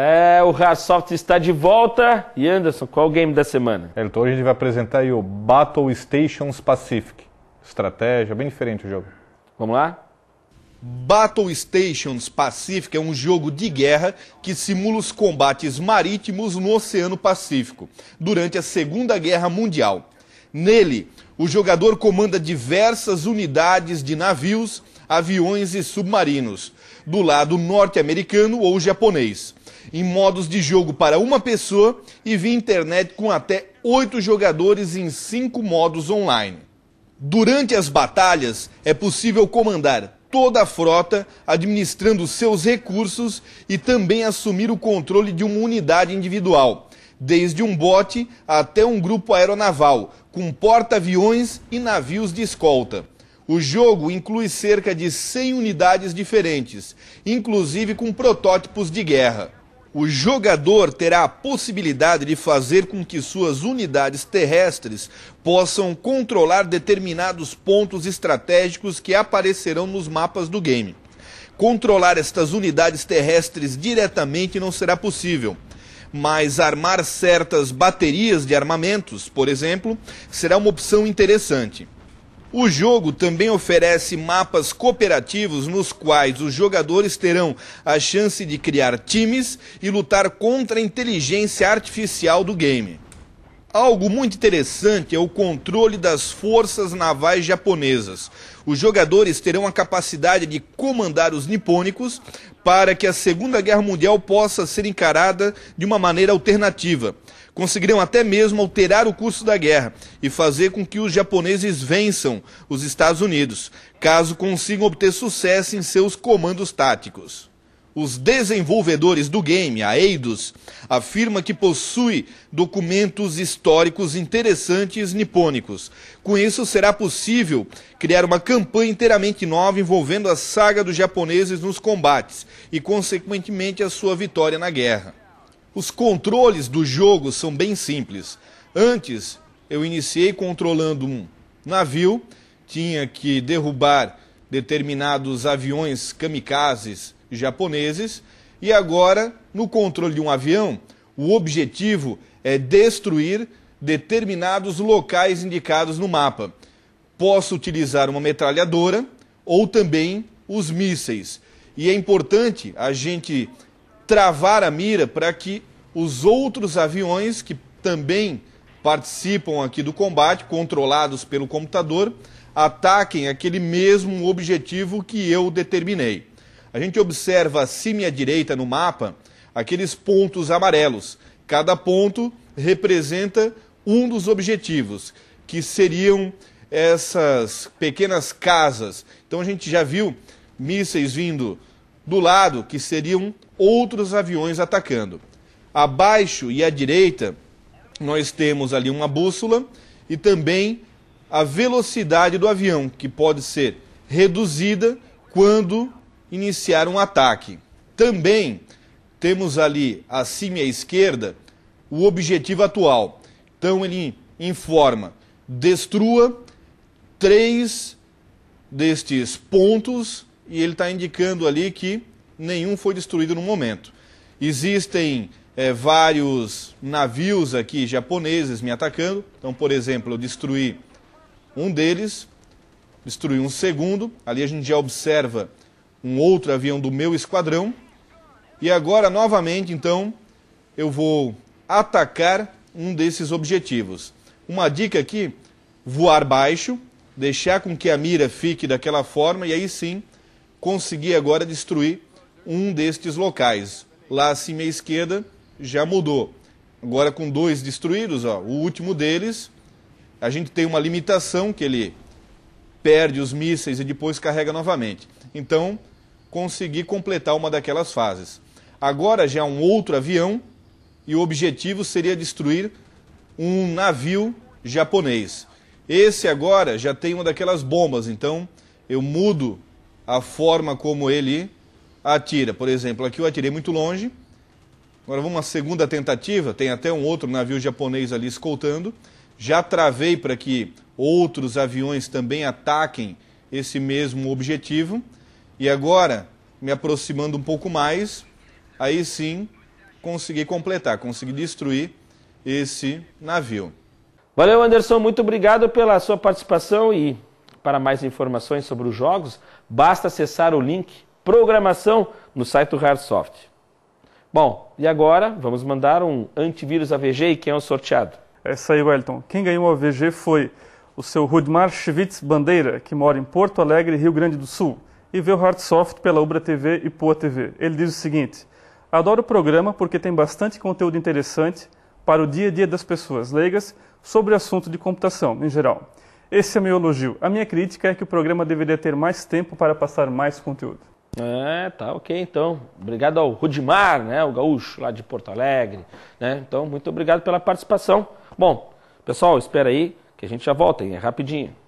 É, o Rasoft está de volta. E Anderson, qual o game da semana? É, então hoje a gente vai apresentar o Battle Stations Pacific. Estratégia, bem diferente o jogo. Vamos lá? Battle Stations Pacific é um jogo de guerra que simula os combates marítimos no Oceano Pacífico durante a Segunda Guerra Mundial. Nele, o jogador comanda diversas unidades de navios, aviões e submarinos, do lado norte-americano ou japonês em modos de jogo para uma pessoa e via internet com até oito jogadores em cinco modos online. Durante as batalhas, é possível comandar toda a frota, administrando seus recursos e também assumir o controle de uma unidade individual, desde um bote até um grupo aeronaval, com porta-aviões e navios de escolta. O jogo inclui cerca de 100 unidades diferentes, inclusive com protótipos de guerra o jogador terá a possibilidade de fazer com que suas unidades terrestres possam controlar determinados pontos estratégicos que aparecerão nos mapas do game. Controlar estas unidades terrestres diretamente não será possível mas armar certas baterias de armamentos, por exemplo, será uma opção interessante. O jogo também oferece mapas cooperativos nos quais os jogadores terão a chance de criar times e lutar contra a inteligência artificial do game. Algo muito interessante é o controle das forças navais japonesas. Os jogadores terão a capacidade de comandar os nipônicos para que a Segunda Guerra Mundial possa ser encarada de uma maneira alternativa. Conseguirão até mesmo alterar o curso da guerra e fazer com que os japoneses vençam os Estados Unidos, caso consigam obter sucesso em seus comandos táticos os desenvolvedores do game, a Eidos, afirma que possui documentos históricos interessantes nipônicos. Com isso, será possível criar uma campanha inteiramente nova envolvendo a saga dos japoneses nos combates e, consequentemente, a sua vitória na guerra. Os controles do jogo são bem simples. Antes, eu iniciei controlando um navio, tinha que derrubar determinados aviões kamikazes japoneses. E agora, no controle de um avião, o objetivo é destruir determinados locais indicados no mapa. Posso utilizar uma metralhadora ou também os mísseis. E é importante a gente travar a mira para que os outros aviões que também participam aqui do combate, controlados pelo computador, ataquem aquele mesmo objetivo que eu determinei. A gente observa acima e à direita no mapa aqueles pontos amarelos. Cada ponto representa um dos objetivos, que seriam essas pequenas casas. Então a gente já viu mísseis vindo do lado, que seriam outros aviões atacando. Abaixo e à direita, nós temos ali uma bússola e também a velocidade do avião, que pode ser reduzida quando iniciar um ataque. Também temos ali, acima à esquerda, o objetivo atual. Então ele informa: destrua três destes pontos e ele está indicando ali que nenhum foi destruído no momento. Existem é, vários navios aqui japoneses me atacando. Então, por exemplo, eu destruí um deles, destruí um segundo. Ali a gente já observa um outro avião do meu esquadrão. E agora, novamente, então, eu vou atacar um desses objetivos. Uma dica aqui: voar baixo, deixar com que a mira fique daquela forma e aí sim conseguir agora destruir um destes locais. Lá acima à esquerda já mudou. Agora com dois destruídos, ó, o último deles, a gente tem uma limitação que ele perde os mísseis e depois carrega novamente. Então, conseguir completar uma daquelas fases. Agora já é um outro avião e o objetivo seria destruir um navio japonês. Esse agora já tem uma daquelas bombas, então eu mudo a forma como ele atira. Por exemplo, aqui eu atirei muito longe. Agora vamos uma segunda tentativa, tem até um outro navio japonês ali escoltando. Já travei para que outros aviões também ataquem esse mesmo objetivo. E agora, me aproximando um pouco mais, aí sim consegui completar, consegui destruir esse navio. Valeu, Anderson, muito obrigado pela sua participação e para mais informações sobre os jogos, basta acessar o link programação no site do Hardsoft. Bom, e agora vamos mandar um antivírus AVG e quem é o sorteado? É isso aí, Wellington. Quem ganhou o AVG foi o seu Rudmar Schwitz Bandeira, que mora em Porto Alegre, Rio Grande do Sul e vê o Hard Soft pela Ubra TV e Poa TV. Ele diz o seguinte: Adoro o programa porque tem bastante conteúdo interessante para o dia a dia das pessoas leigas sobre o assunto de computação em geral. Esse é meu elogio. A minha crítica é que o programa deveria ter mais tempo para passar mais conteúdo. É, tá ok então. Obrigado ao Rudimar, né, o gaúcho lá de Porto Alegre. Né? Então, muito obrigado pela participação. Bom, pessoal, espera aí que a gente já volta, hein? É rapidinho.